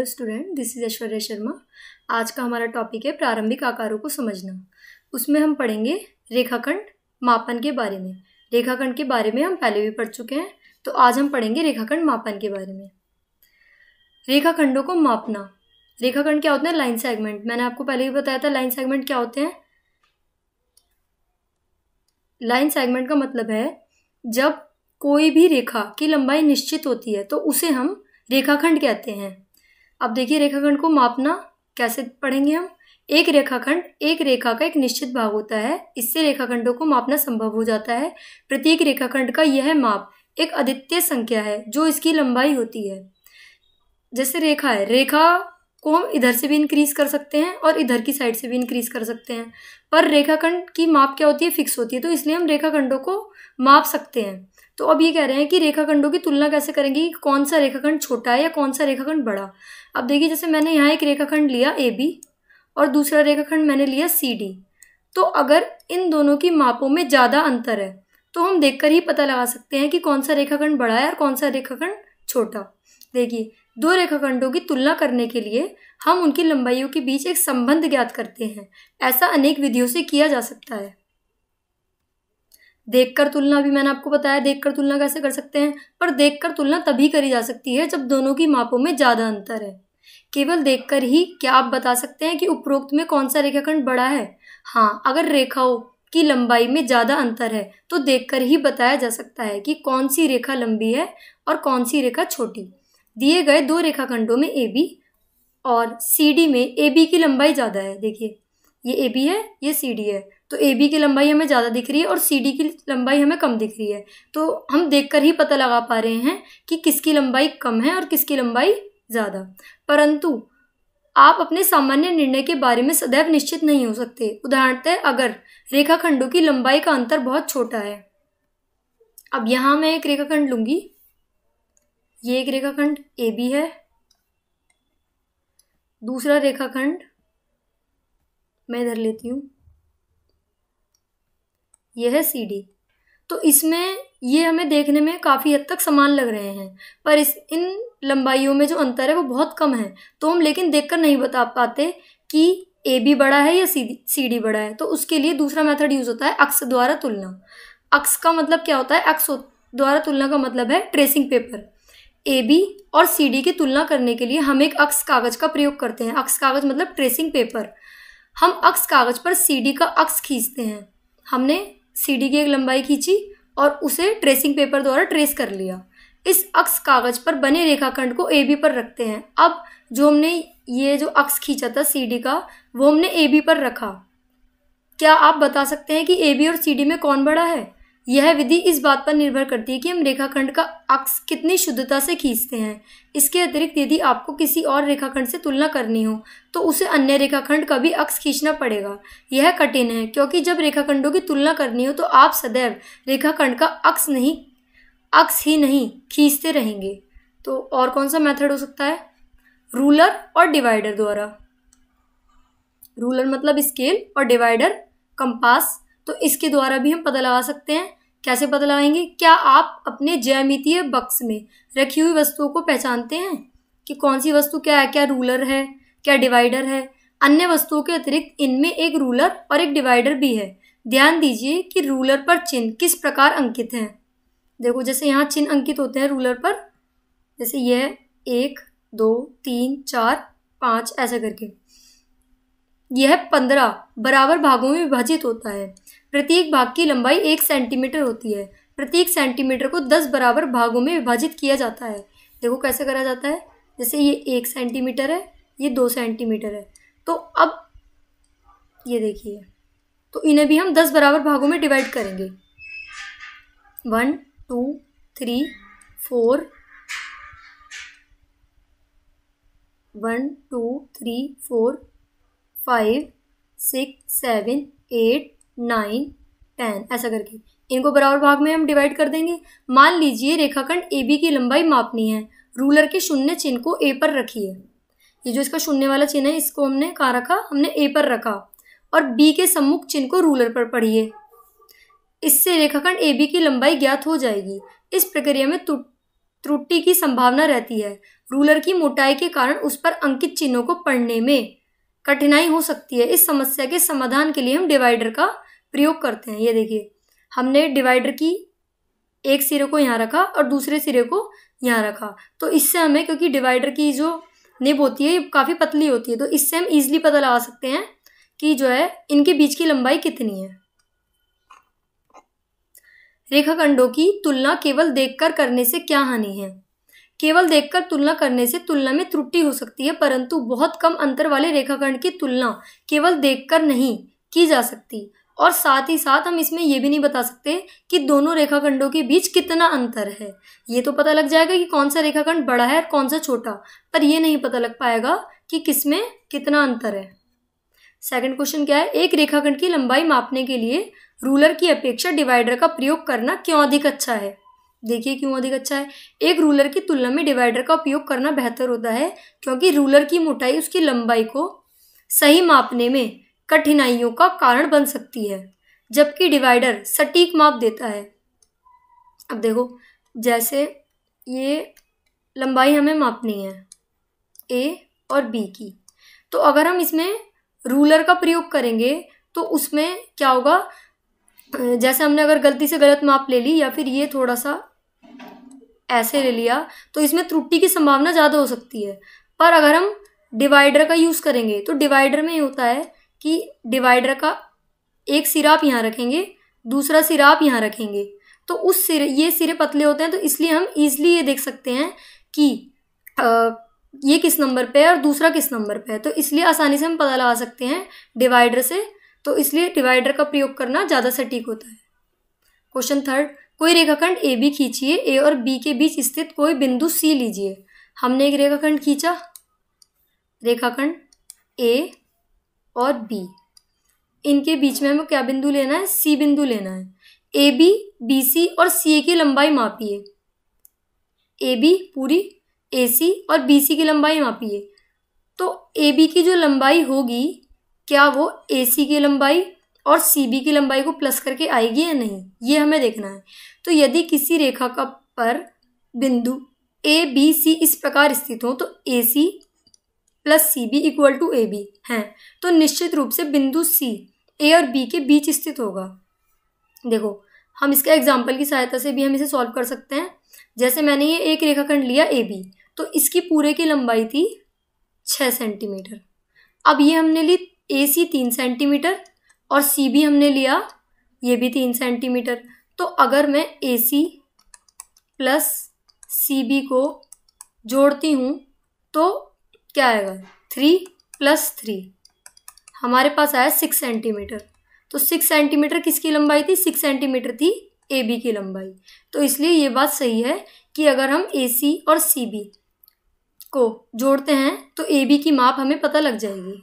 hello student this is Aishwarya Sharma आज का हमारा टॉपिक है प्रारंभिक आकारों को समझना उसमें हम पढ़ेंगे रेखाखंड मापन के बारे में रेखाखंड के बारे में हम पहले भी पढ़ चुके हैं तो आज हम पढ़ेंगे रेखाखंड मापन के बारे में रेखाखंडों को मापना रेखाखंड क्या होते हैं लाइन सेगमेंट मैंने आपको पहले भी बताया था लाइन सेगमेंट क्या होते हैं लाइन सेगमेंट का मतलब है जब कोई भी रेखा की लंबाई निश्चित होती है तो उसे हम रेखाखंड कहते हैं अब देखिए रेखाखंड को मापना कैसे पढ़ेंगे हम एक रेखाखंड एक रेखा का एक निश्चित भाग होता है इससे रेखाखंडों को मापना संभव हो जाता है प्रत्येक रेखाखंड का यह माप एक अद्वितीय संख्या है जो इसकी लंबाई होती है जैसे रेखा है रेखा को हम इधर से भी इंक्रीज कर सकते हैं और इधर की साइड से भी इंक्रीज कर सकते हैं पर रेखाखंड की माप क्या होती है फिक्स होती है तो इसलिए हम रेखाखंडों को माप सकते हैं तो अब ये कह रहे हैं कि रेखाखंडों की तुलना कैसे करेंगे कौन सा रेखाखंड छोटा है या कौन सा रेखाखंड बड़ा अब देखिए जैसे मैंने यहाँ एक रेखाखंड लिया ए बी और दूसरा रेखाखंड मैंने लिया सी डी तो अगर इन दोनों की मापों में ज़्यादा अंतर है तो हम देखकर ही पता लगा सकते हैं कि कौन सा रेखाखंड बड़ा है और कौन सा रेखाखंड छोटा देखिए दो रेखाखंडों की तुलना करने के लिए हम उनकी लंबाइयों के बीच एक संबंध ज्ञात करते हैं ऐसा अनेक विधियों से किया जा सकता है देखकर तुलना भी मैंने आपको बताया देखकर तुलना कैसे कर सकते हैं पर देखकर तुलना तभी करी जा सकती है जब दोनों की मापों में ज़्यादा अंतर है केवल देखकर ही क्या आप बता सकते हैं कि उपरोक्त में कौन सा रेखाखंड बड़ा है हाँ अगर रेखाओं की लंबाई में ज़्यादा अंतर है तो देखकर ही बताया जा सकता है कि कौन सी रेखा लंबी है और कौन सी रेखा छोटी दिए गए दो रेखाखंडों में ए बी और सी डी में ए बी की लंबाई ज़्यादा है देखिए ये ए बी है ये सी डी है तो ए बी की लंबाई हमें ज़्यादा दिख रही है और सी डी की लंबाई हमें कम दिख रही है तो हम देखकर ही पता लगा पा रहे हैं कि किसकी लंबाई कम है और किसकी लंबाई ज़्यादा परंतु आप अपने सामान्य निर्णय के बारे में सदैव निश्चित नहीं हो सकते उदाहरणतः अगर रेखाखंडों की लंबाई का अंतर बहुत छोटा है अब यहाँ मैं एक रेखाखंड लूँगी ये एक रेखाखंड ए बी है दूसरा रेखाखंड मैं इधर लेती हूँ ये है सी डी तो इसमें ये हमें देखने में काफ़ी हद तक समान लग रहे हैं पर इस इन लंबाइयों में जो अंतर है वो बहुत कम है तो हम लेकिन देखकर नहीं बता पाते कि ए बी बड़ा है या सी डी बड़ा है तो उसके लिए दूसरा मेथड यूज़ होता है अक्स द्वारा तुलना अक्स का मतलब क्या होता है अक्स द्वारा तुलना का मतलब है ट्रेसिंग पेपर ए बी और सी डी की तुलना करने के लिए हम एक अक्स कागज का प्रयोग करते हैं अक्स कागज मतलब ट्रेसिंग पेपर हम अक्स कागज पर सी डी का अक्स खींचते हैं हमने डी की एक लंबाई खींची और उसे ट्रेसिंग पेपर द्वारा ट्रेस कर लिया इस अक्स कागज पर बने रेखाखंड को ए बी पर रखते हैं अब जो हमने ये जो अक्स खींचा था सी डी का वो हमने ए बी पर रखा क्या आप बता सकते हैं कि ए बी और सी डी में कौन बड़ा है यह विधि इस बात पर निर्भर करती है कि हम रेखाखंड का अक्स कितनी शुद्धता से खींचते हैं इसके अतिरिक्त यदि आपको किसी और रेखाखंड से तुलना करनी हो तो उसे अन्य रेखाखंड का भी अक्स खींचना पड़ेगा यह कठिन है क्योंकि जब रेखाखंडों की तुलना करनी हो तो आप सदैव रेखाखंड का अक्स नहीं अक्स ही नहीं खींचते रहेंगे तो और कौन सा मेथड हो सकता है रूलर और डिवाइडर द्वारा रूलर मतलब स्केल और डिवाइडर कंपास तो इसके द्वारा भी हम पता लगा सकते हैं कैसे पता लगाएंगे क्या आप अपने ज्यामितीय बक्स में रखी हुई वस्तुओं को पहचानते हैं कि कौन सी वस्तु क्या है क्या रूलर है क्या डिवाइडर है अन्य वस्तुओं के अतिरिक्त इनमें एक रूलर और एक डिवाइडर भी है ध्यान दीजिए कि रूलर पर चिन्ह किस प्रकार अंकित हैं देखो जैसे यहाँ चिन्ह अंकित होते हैं रूलर पर जैसे यह एक दो तीन चार पाँच ऐसा करके यह पंद्रह बराबर भागों में विभाजित होता है प्रत्येक भाग की लंबाई एक सेंटीमीटर होती है प्रत्येक सेंटीमीटर को दस बराबर भागों में विभाजित किया जाता है देखो कैसे करा जाता है जैसे ये एक सेंटीमीटर है ये दो सेंटीमीटर है तो अब ये देखिए तो इन्हें भी हम दस बराबर भागों में डिवाइड करेंगे one two three four one two three four five six seven eight nine ten ऐसा करके इनको बराबर भाग में हम डिवाइड कर देंगे मान लीजिए रेखाखंड ए बी की लंबाई मापनी है रूलर के शून्य चिन्ह को ए पर रखिए ये जो इसका शून्य वाला चिन्ह है इसको हमने कहाँ रखा हमने ए पर रखा और बी के सम्मुख चिन्ह को रूलर पर पढ़िए इससे रेखाखंड ए बी की लंबाई ज्ञात हो जाएगी इस प्रक्रिया में त्रुटि की संभावना रहती है रूलर की मोटाई के कारण उस पर अंकित चिन्हों को पढ़ने में कठिनाई हो सकती है इस समस्या के समाधान के लिए हम डिवाइडर का प्रयोग करते हैं ये देखिए हमने डिवाइडर की एक सिरे को यहाँ रखा और दूसरे सिरे को यहाँ रखा तो इससे हमें क्योंकि डिवाइडर की जो निब होती है ये काफ़ी पतली होती है तो इससे हम ईजिली पता लगा सकते हैं कि जो है इनके बीच की लंबाई कितनी है रेखाखंडों की तुलना केवल देखकर करने से क्या हानि है केवल देखकर तुलना करने से तुलना में त्रुटि हो सकती है परंतु बहुत कम अंतर वाले रेखाखंड की तुलना केवल देखकर नहीं की जा सकती और साथ ही साथ हम इसमें ये भी नहीं बता सकते कि दोनों रेखाखंडों के बीच कितना अंतर है ये तो पता लग जाएगा कि कौन सा रेखाखंड बड़ा है और कौन सा छोटा पर यह नहीं पता लग पाएगा कि किसमें कितना अंतर है सेकंड क्वेश्चन क्या है एक रेखाखंड की लंबाई मापने के लिए रूलर की अपेक्षा डिवाइडर का प्रयोग करना क्यों अधिक अच्छा है देखिए क्यों अधिक अच्छा है एक रूलर की तुलना में डिवाइडर का उपयोग करना बेहतर होता है क्योंकि रूलर की मोटाई उसकी लंबाई को सही मापने में कठिनाइयों का कारण बन सकती है जबकि डिवाइडर सटीक माप देता है अब देखो जैसे ये लंबाई हमें मापनी है ए और बी की तो अगर हम इसमें रूलर का प्रयोग करेंगे तो उसमें क्या होगा जैसे हमने अगर गलती से गलत माप ले ली या फिर ये थोड़ा सा ऐसे ले लिया तो इसमें त्रुटि की संभावना ज़्यादा हो सकती है पर अगर हम डिवाइडर का यूज़ करेंगे तो डिवाइडर में ये होता है कि डिवाइडर का एक सिरा आप यहाँ रखेंगे दूसरा सिरा आप यहाँ रखेंगे तो उस सिरे ये सिरे पतले होते हैं तो इसलिए हम ईजिली ये देख सकते हैं कि आ, ये किस नंबर पे है और दूसरा किस नंबर पे है तो इसलिए आसानी से हम पता लगा सकते हैं डिवाइडर से तो इसलिए डिवाइडर का प्रयोग करना ज़्यादा सटीक होता है क्वेश्चन थर्ड कोई रेखाखंड ए बी खींचिए ए और बी के बीच स्थित कोई बिंदु सी लीजिए हमने एक रेखाखंड खींचा रेखाखंड ए और बी इनके बीच में हमें क्या बिंदु लेना है सी बिंदु लेना है ए बी बी सी और सी ए की लंबाई मापिए ए बी पूरी ए सी और बी सी की लंबाई मापिए तो ए बी की जो लंबाई होगी क्या वो ए सी की लंबाई और सी बी की लंबाई को प्लस करके आएगी या नहीं ये हमें देखना है तो यदि किसी रेखा का पर बिंदु ए बी सी इस प्रकार स्थित हो तो A C plus C B equal to A B हैं तो निश्चित रूप से बिंदु सी ए और बी के बीच स्थित होगा देखो हम इसका एग्जाम्पल की सहायता से भी हम इसे सॉल्व कर सकते हैं जैसे मैंने ये एक रेखाखंड लिया ए बी तो इसकी पूरे की लंबाई थी छः सेंटीमीटर अब ये हमने ली ए सी तीन सेंटीमीटर और सी बी हमने लिया ये भी तीन सेंटीमीटर तो अगर मैं ए सी प्लस सी बी को जोड़ती हूँ तो क्या आएगा थ्री प्लस थ्री हमारे पास आया सिक्स सेंटीमीटर तो सिक्स सेंटीमीटर किसकी लंबाई थी सिक्स सेंटीमीटर थी ए बी की लंबाई तो इसलिए ये बात सही है कि अगर हम ए सी और सी बी को जोड़ते हैं तो ए बी की माप हमें पता लग जाएगी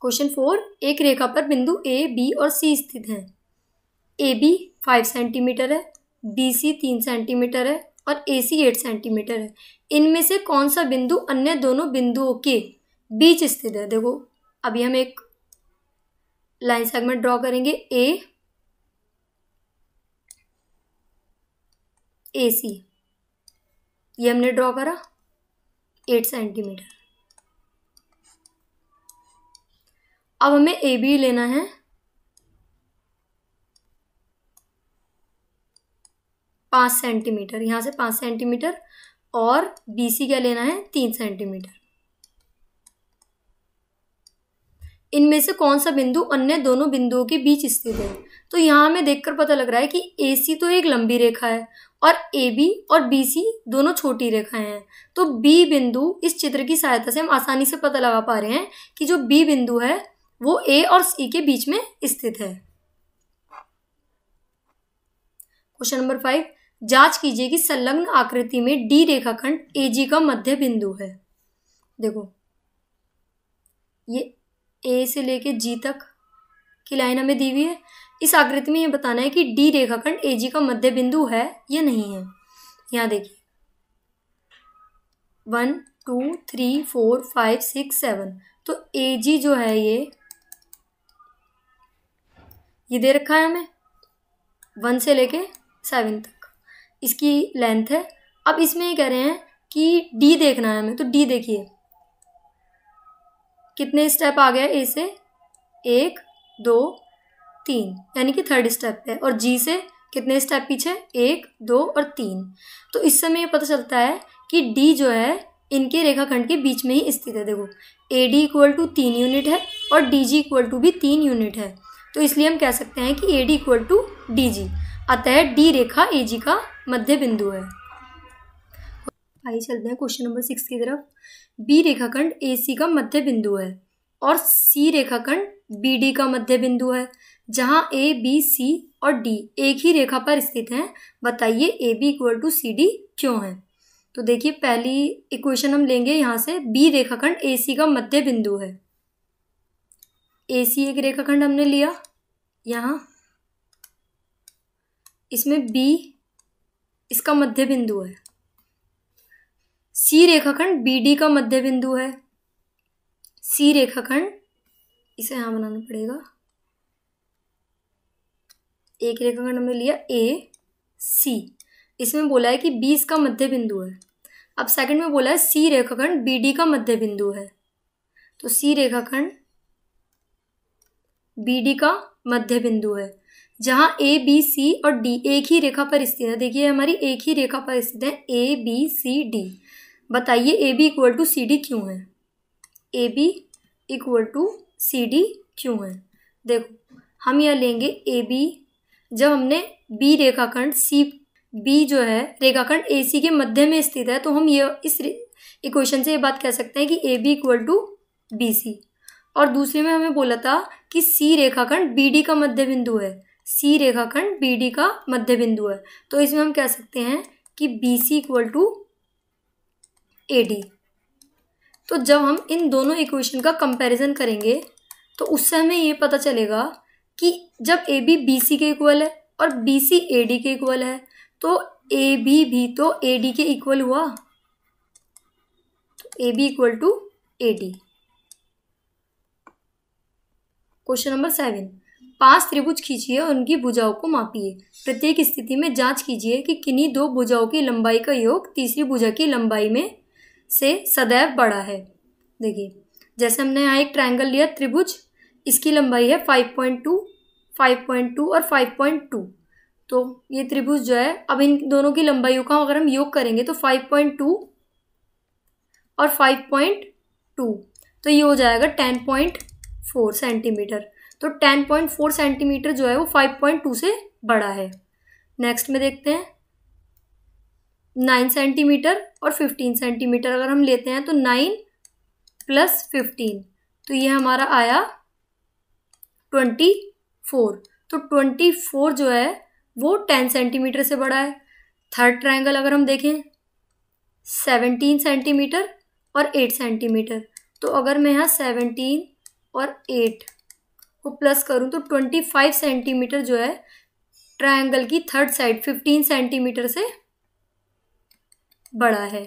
क्वेश्चन फोर एक रेखा पर बिंदु ए बी और सी स्थित हैं ए बी फाइव सेंटीमीटर है बी सी तीन सेंटीमीटर है और ए सी एट सेंटीमीटर है इनमें से कौन सा बिंदु अन्य दोनों बिंदुओं के बीच स्थित है देखो अभी हम एक लाइन सेगमेंट ड्रॉ करेंगे ए ए सी ये हमने ड्रॉ करा एट सेंटीमीटर अब हमें ए बी लेना है पाँच सेंटीमीटर यहाँ से पाँच सेंटीमीटर और बी सी क्या लेना है तीन सेंटीमीटर इनमें से कौन सा बिंदु अन्य दोनों बिंदुओं के बीच स्थित है तो यहाँ हमें देखकर पता लग रहा है कि ए सी तो एक लंबी रेखा है और ए बी और बी सी दोनों छोटी रेखाएं हैं तो बी बिंदु इस चित्र की सहायता से हम आसानी से पता लगा पा रहे हैं कि जो बी बिंदु है वो ए और सी के बीच में स्थित है क्वेश्चन नंबर फाइव जांच कीजिए कि संलग्न आकृति में डी रेखाखंड ए जी का मध्य बिंदु है देखो ये ए से लेके जी तक की लाइन हमें दी हुई है इस आकृति में ये बताना है कि डी रेखाखंड ए जी का मध्य बिंदु है या नहीं है यहाँ देखिए one two three four five six seven तो ए जी जो है ये ये दे रखा है हमें वन से लेके सेवन तक इसकी लेंथ है अब इसमें ये कह रहे हैं कि डी देखना है हमें तो डी देखिए कितने स्टेप आ गए ए से एक दो तीन यानी कि थर्ड स्टेप है और जी से कितने स्टेप पीछे एक दो और तीन तो इस समय ये पता चलता है कि डी जो है इनके रेखाखंड के बीच में ही स्थित है देखो ए डी इक्वल टू तीन यूनिट है और डी जी इक्वल टू भी तीन यूनिट है तो इसलिए हम कह सकते हैं कि A D equal to D G अतः डी रेखा ए जी का मध्य बिंदु है आइए चलते हैं क्वेश्चन नंबर सिक्स की तरफ बी रेखाखंड ए सी का मध्य बिंदु है और सी रेखाखंड बी डी का मध्य बिंदु है जहाँ ए बी सी और डी एक ही रेखा पर स्थित हैं बताइए A B equal to C D क्यों है तो देखिए पहली इक्वेशन हम लेंगे यहाँ से बी रेखाखंड ए सी का मध्य बिंदु है ए सी एक रेखाखंड हमने लिया यहाँ इसमें बी इसका मध्य बिंदु है सी रेखाखंड बी डी का मध्य बिंदु है सी रेखाखंड इसे यहाँ बनाना पड़ेगा एक रेखाखंड हमने लिया ए सी इसमें बोला है कि बी इसका मध्य बिंदु है अब सेकंड में बोला है सी रेखाखंड बी डी का मध्य बिंदु है तो सी रेखाखंड बी डी का मध्य बिंदु है जहाँ ए बी सी और डी एक ही रेखा पर स्थित है देखिए हमारी एक ही रेखा पर स्थित है ए बी सी डी बताइए A B equal to C D क्यों है A B equal to C D क्यों है देखो हम यह लेंगे ए बी जब हमने बी रेखाखंड सी बी जो है रेखाखंड ए सी के मध्य में स्थित है तो हम ये इस इक्वेशन से ये बात कह सकते हैं कि A B equal to B C और दूसरे में हमें बोला था कि सी रेखाखंड बी डी का मध्य बिंदु है सी रेखाखंड बी डी का मध्य बिंदु है तो इसमें हम कह सकते हैं कि B C equal to A D तो जब हम इन दोनों इक्वेशन का कंपैरिजन करेंगे तो उससे हमें ये पता चलेगा कि जब ए बी बी सी के इक्वल है और बी सी ए डी के इक्वल है तो ए बी भी तो ए डी के इक्वल हुआ A B equal to A D question number seven पास त्रिभुज खींचिए और उनकी भुजाओं को मापिए प्रत्येक स्थिति में जांच कीजिए कि किन्हीं दो भुजाओं की लंबाई का योग तीसरी भुजा की लंबाई में से सदैव बड़ा है देखिए जैसे हमने यहाँ एक ट्राइंगल लिया त्रिभुज इसकी लंबाई है five point two five point two और फाइव पॉइंट टू तो ये त्रिभुज जो है अब इन दोनों की लंबाइयों का अगर हम योग करेंगे तो फाइव पॉइंट टू और फाइव पॉइंट टू तो ये हो जाएगा टेन पॉइंट फोर सेंटीमीटर तो 10.4 सेंटीमीटर जो है वो 5.2 से बड़ा है नेक्स्ट में देखते हैं नाइन सेंटीमीटर और फिफ्टीन सेंटीमीटर अगर हम लेते हैं तो नाइन प्लस फिफ्टीन तो ये हमारा आया ट्वेंटी फोर तो ट्वेंटी फोर जो है वो टेन सेंटीमीटर से बड़ा है थर्ड ट्रायंगल अगर हम देखें सेवनटीन सेंटीमीटर और एट सेंटीमीटर तो अगर मैं यहाँ सेवनटीन और एट को प्लस करूँ तो ट्वेंटी फाइव सेंटीमीटर जो है ट्राइंगल की थर्ड साइड फिफ्टीन सेंटीमीटर से बड़ा है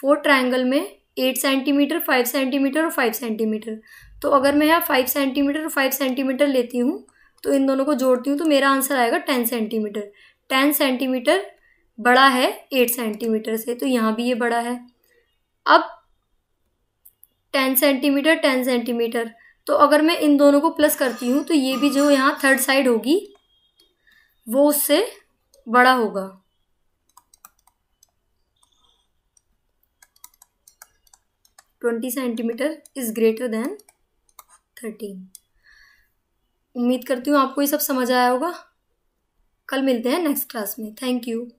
फोर ट्राइंगल में एट सेंटीमीटर फाइव सेंटीमीटर और फाइव सेंटीमीटर तो अगर मैं यहाँ फाइव सेंटीमीटर और फाइव सेंटीमीटर लेती हूँ तो इन दोनों को जोड़ती हूँ तो मेरा आंसर आएगा टेन सेंटीमीटर टेन सेंटीमीटर बड़ा है एट सेंटीमीटर से तो यहाँ भी ये बड़ा है अब टेन सेंटीमीटर टेन सेंटीमीटर तो अगर मैं इन दोनों को प्लस करती हूँ तो ये भी जो यहाँ थर्ड साइड होगी वो उससे बड़ा होगा twenty centimetre is greater than thirteen उम्मीद करती हूँ आपको ये सब समझ आया होगा कल मिलते हैं नेक्स्ट क्लास में थैंक यू